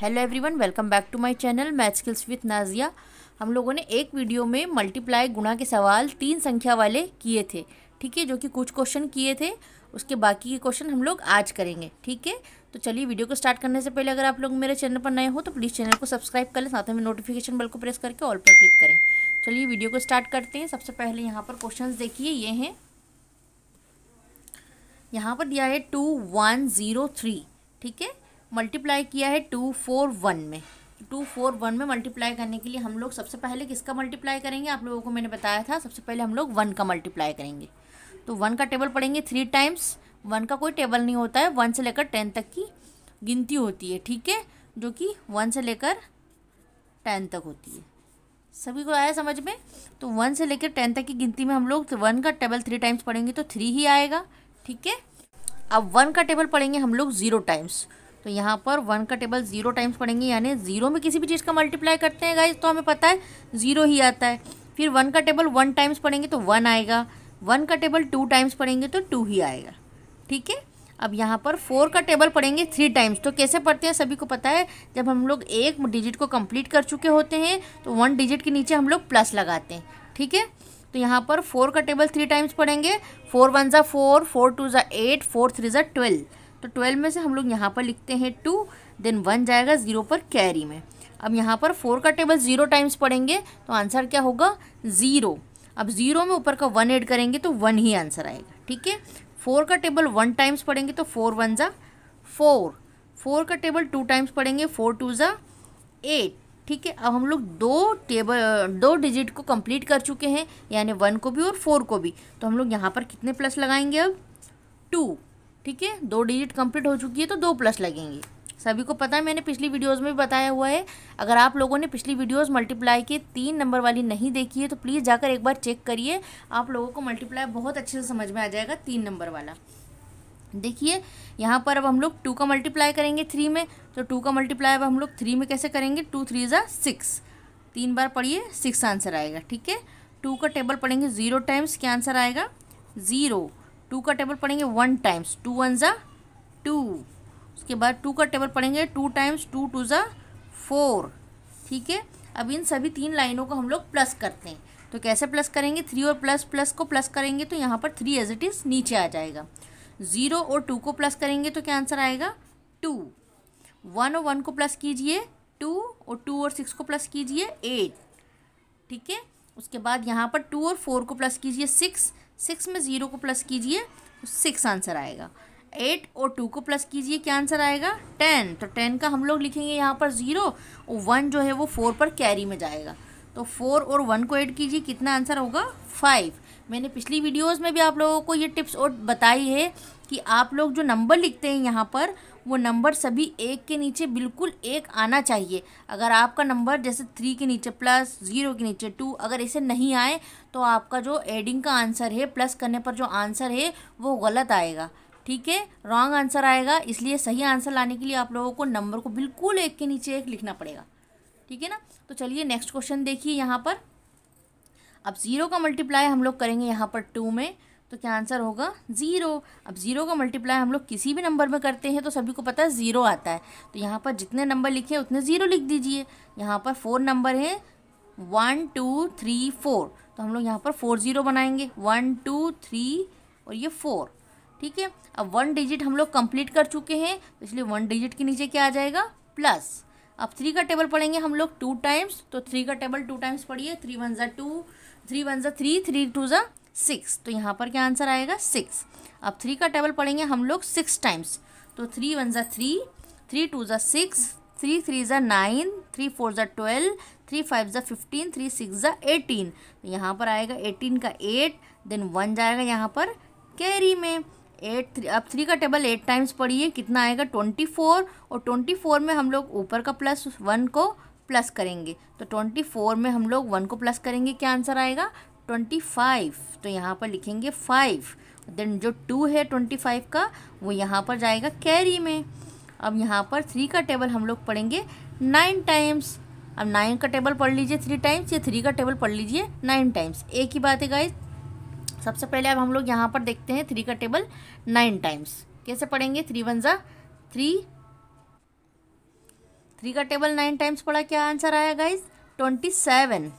hello everyone welcome back to my channel math skills with Nazia हम लोगों ने एक वीडियो में मल्टीप्लाई गुणा के सवाल तीन संख्या वाले किए थे ठीक है जो कि कुछ क्वेश्चन किए थे उसके बाकी के क्वेश्चन हम लोग आज करेंगे ठीक है तो चलिए वीडियो को स्टार्ट करने से पहले अगर आप लोग मेरे चैनल पर नए हो तो प्लीज़ चैनल को सब्सक्राइब करें साथ में नोटिफिकेशन बल को प्रेस करके ऑल पर क्लिक करें चलिए वीडियो को स्टार्ट करते हैं सबसे पहले यहाँ पर क्वेश्चन देखिए ये हैं यहाँ पर दिया है टू वन ज़ीरो थ्री ठीक है मल्टीप्लाई किया है टू फोर वन में टू फोर वन में मल्टीप्लाई करने के लिए हम लोग सबसे पहले किसका मल्टीप्लाई करेंगे आप लोगों को मैंने बताया था सबसे पहले हम लोग वन का मल्टीप्लाई करेंगे तो वन का टेबल पढ़ेंगे थ्री टाइम्स वन का कोई टेबल नहीं होता है वन से लेकर टेन तक की गिनती होती है ठीक है जो कि वन से लेकर टेन तक होती है सभी को आया समझ में तो वन से लेकर टेन तक की गिनती में हम लोग वन तो का टेबल थ्री टाइम्स पढ़ेंगे तो थ्री ही आएगा ठीक है अब वन का टेबल पढ़ेंगे हम लोग ज़ीरो टाइम्स तो यहाँ पर वन का टेबल ज़ीरो टाइम्स पढ़ेंगे यानी ज़ीरो में किसी भी चीज़ का मल्टीप्लाई करते हैं गाइज तो हमें पता है ज़ीरो ही आता है फिर वन का टेबल वन टाइम्स पढ़ेंगे तो वन आएगा वन का टेबल टू टाइम्स पढ़ेंगे तो टू ही आएगा ठीक है अब यहाँ पर फोर का टेबल पढ़ेंगे थ्री टाइम्स तो कैसे पढ़ते हैं सभी को पता है जब हम लोग एक डिजिट को कंप्लीट कर चुके होते हैं तो वन डिजिट के नीचे हम लोग प्लस लगाते हैं ठीक है तो यहाँ पर फोर का टेबल थ्री टाइम्स पढ़ेंगे फोर वन ज़ा फोर फोर टू ज़ा एट फोर थ्री ज़ा ट्वेल्व तो ट्वेल्व में से हम लोग यहाँ पर लिखते हैं टू देन वन जाएगा ज़ीरो पर कैरी में अब यहाँ पर फोर का टेबल ज़ीरो टाइम्स पढ़ेंगे तो आंसर क्या होगा ज़ीरो अब ज़ीरो में ऊपर का वन ऐड करेंगे तो वन ही आंसर आएगा ठीक है फोर का टेबल वन टाइम्स पढ़ेंगे तो फोर वन ज़ा फोर फोर का टेबल टू टाइम्स पढ़ेंगे फोर टू ज़ा एट ठीक है अब हम लोग दो टेबल दो डिजिट को कंप्लीट कर चुके हैं यानी वन को भी और फोर को भी तो हम लोग यहाँ पर कितने प्लस लगाएंगे अब टू ठीक है दो डिजिट कंप्लीट हो चुकी है तो दो प्लस लगेंगे सभी को पता है मैंने पिछली वीडियोस में भी बताया हुआ है अगर आप लोगों ने पिछली वीडियोस मल्टीप्लाई के तीन नंबर वाली नहीं देखी है तो प्लीज़ जाकर एक बार चेक करिए आप लोगों को मल्टीप्लाई बहुत अच्छे से समझ में आ जाएगा तीन नंबर वाला देखिए यहाँ पर अब हम लोग टू का मल्टीप्लाई करेंगे थ्री में तो टू का मल्टीप्लाई अब हम लोग थ्री में कैसे करेंगे टू थ्री ज़ा सिक्स तीन बार पढ़िए सिक्स आंसर आएगा ठीक है टू का टेबल पढ़ेंगे ज़ीरो टाइम्स क्या आंसर आएगा ज़ीरो टू का टेबल पढ़ेंगे वन टाइम्स टू वन ज़ा टू उसके बाद टू का टेबल पढ़ेंगे टू टाइम्स टू टू ज़ा फोर ठीक है अब इन सभी तीन लाइनों को हम लोग प्लस करते हैं तो कैसे प्लस करेंगे थ्री और प्लस प्लस को प्लस करेंगे तो यहाँ पर थ्री एज इट इज़ नीचे आ जाएगा ज़ीरो और टू को प्लस करेंगे तो क्या आंसर आएगा टू वन और वन को प्लस कीजिए टू और टू और सिक्स को प्लस कीजिए एट ठीक है उसके बाद यहाँ पर टू और फोर को प्लस कीजिए सिक्स सिक्स में ज़ीरो को प्लस कीजिए तो सिक्स आंसर आएगा एट और टू को प्लस कीजिए क्या आंसर आएगा टेन तो टेन का हम लोग लिखेंगे यहाँ पर ज़ीरो और वन जो है वो फोर पर कैरी में जाएगा तो फोर और वन को ऐड कीजिए कितना आंसर होगा फाइव मैंने पिछली वीडियोस में भी आप लोगों को ये टिप्स और बताई है कि आप लोग जो नंबर लिखते हैं यहाँ पर वो नंबर सभी एक के नीचे बिल्कुल एक आना चाहिए अगर आपका नंबर जैसे थ्री के नीचे प्लस ज़ीरो के नीचे टू अगर ऐसे नहीं आए तो आपका जो एडिंग का आंसर है प्लस करने पर जो आंसर है वो गलत आएगा ठीक है रॉन्ग आंसर आएगा इसलिए सही आंसर लाने के लिए आप लोगों को नंबर को बिल्कुल एक के नीचे एक लिखना पड़ेगा ठीक है ना तो चलिए नेक्स्ट क्वेश्चन देखिए यहाँ पर अब ज़ीरो का मल्टीप्लाई हम लोग करेंगे यहाँ पर टू में तो क्या आंसर होगा ज़ीरो अब ज़ीरो का मल्टीप्लाई हम लोग किसी भी नंबर में करते हैं तो सभी को पता है ज़ीरो आता है तो यहाँ पर जितने नंबर लिखे हैं उतने ज़ीरो लिख दीजिए यहाँ पर फोर नंबर हैं वन टू थ्री फोर तो हम लोग यहाँ पर फोर ज़ीरो बनाएंगे वन टू थ्री और ये फोर ठीक है अब वन डिजिट हम लोग कंप्लीट कर चुके हैं तो इसलिए वन डिजिट के नीचे क्या आ जाएगा प्लस अब थ्री का टेबल पढ़ेंगे हम लोग टू टाइम्स तो थ्री का टेबल टू टाइम्स पढ़िए थ्री वन ज़ा टू थ्री वन ज़ा थ्री थ्री टू ज़ा सिक्स तो यहाँ पर क्या आंसर आएगा सिक्स अब थ्री का टेबल पढ़ेंगे हम लोग सिक्स टाइम्स तो थ्री वन ज़ा थ्री थ्री टू ज़ा सिक्स थ्री थ्री ज़ा नाइन थ्री फोर ज़ा ट्वेल्व थ्री फाइव ज़ा फिफ्टीन थ्री सिक्स ज़ा एटीन तो यहाँ पर आएगा एटीन का एट देन वन जाएगा यहाँ पर कैरी में एट थ्री अब थ्री का टेबल एट टाइम्स पढ़िए कितना आएगा ट्वेंटी फोर और ट्वेंटी फोर में हम लोग ऊपर का प्लस वन को प्लस करेंगे तो ट्वेंटी फोर में हम लोग वन को प्लस करेंगे क्या आंसर आएगा ट्वेंटी फाइव तो यहाँ पर लिखेंगे फाइव देन जो टू है ट्वेंटी फाइव का वो यहाँ पर जाएगा कैरी में अब यहाँ पर थ्री का टेबल हम लोग पढ़ेंगे नाइन टाइम्स अब नाइन का टेबल पढ़ लीजिए थ्री टाइम्स या थ्री का टेबल पढ़ लीजिए नाइन टाइम्स एक ही बात है गाइज सबसे पहले अब हम लोग यहाँ पर देखते हैं थ्री का टेबल नाइन टाइम्स कैसे पढ़ेंगे थ्री वन ज़ा थ्री थ्री का टेबल नाइन टाइम्स पढ़ा क्या आंसर आया गाइज ट्वेंटी सेवन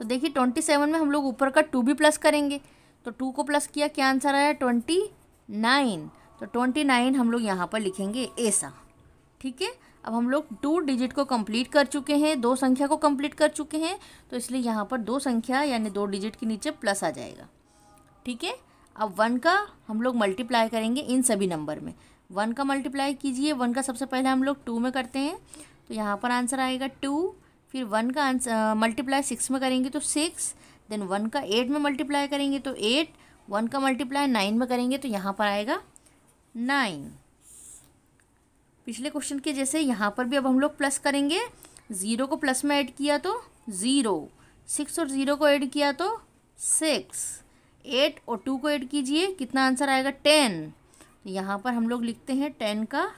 तो देखिए ट्वेंटी सेवन में हम लोग ऊपर का टू भी प्लस करेंगे तो टू को प्लस किया क्या आंसर आया ट्वेंटी नाइन तो ट्वेंटी नाइन हम लोग यहाँ पर लिखेंगे ऐसा ठीक है अब हम लोग टू डिजिट को कंप्लीट कर चुके हैं दो संख्या को कंप्लीट कर चुके हैं तो इसलिए यहाँ पर दो संख्या यानी दो डिजिट के नीचे प्लस आ जाएगा ठीक है अब वन का हम लोग मल्टीप्लाई करेंगे इन सभी नंबर में वन का मल्टीप्लाई कीजिए वन का सबसे पहले हम लोग टू में करते हैं तो यहाँ पर आंसर आएगा टू फिर वन का आंसर मल्टीप्लाई सिक्स में करेंगे तो सिक्स देन वन का एट में मल्टीप्लाई करेंगे तो एट वन का मल्टीप्लाई नाइन में करेंगे तो यहाँ पर आएगा नाइन पिछले क्वेश्चन के जैसे यहाँ पर भी अब हम लोग प्लस करेंगे ज़ीरो को प्लस में ऐड किया तो ज़ीरो सिक्स और ज़ीरो को ऐड किया तो सिक्स एट और टू को ऐड कीजिए कितना आंसर आएगा टेन तो यहाँ पर हम लोग लिखते हैं टेन का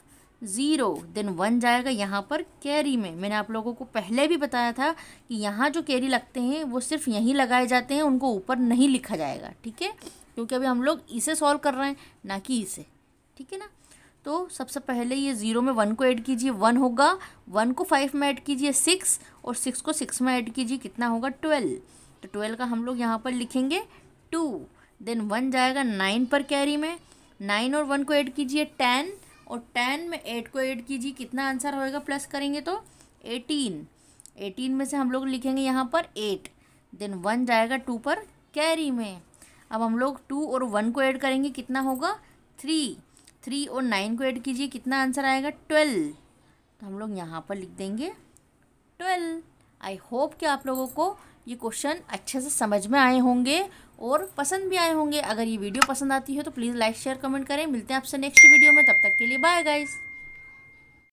ज़ीरो देन वन जाएगा यहाँ पर कैरी में मैंने आप लोगों को पहले भी बताया था कि यहाँ जो कैरी लगते हैं वो सिर्फ यहीं लगाए जाते हैं उनको ऊपर नहीं लिखा जाएगा ठीक है क्योंकि अभी हम लोग इसे सॉल्व कर रहे हैं ना कि इसे ठीक है ना तो सबसे सब पहले ये ज़ीरो में वन को ऐड कीजिए वन होगा वन को फाइव में ऐड कीजिए सिक्स और सिक्स को सिक्स में ऐड कीजिए कितना होगा ट्वेल्व तो ट्वेल्व का हम लोग यहाँ पर लिखेंगे टू देन वन जाएगा नाइन पर कैरी में नाइन और वन को ऐड कीजिए टेन और टेन में एट को ऐड कीजिए कितना आंसर होएगा प्लस करेंगे तो एटीन एटीन में से हम लोग लिखेंगे यहाँ पर एट देन वन जाएगा टू पर कैरी में अब हम लोग टू और वन को ऐड करेंगे कितना होगा थ्री थ्री और नाइन को ऐड कीजिए कितना आंसर आएगा ट्वेल्व तो हम लोग यहाँ पर लिख देंगे ट्वेल्व आई होप कि आप लोगों को ये क्वेश्चन अच्छे से समझ में आए होंगे और पसंद भी आए होंगे अगर ये वीडियो पसंद आती है तो प्लीज़ लाइक शेयर कमेंट करें मिलते हैं आपसे नेक्स्ट वीडियो में तब तक के लिए बाय गाइज़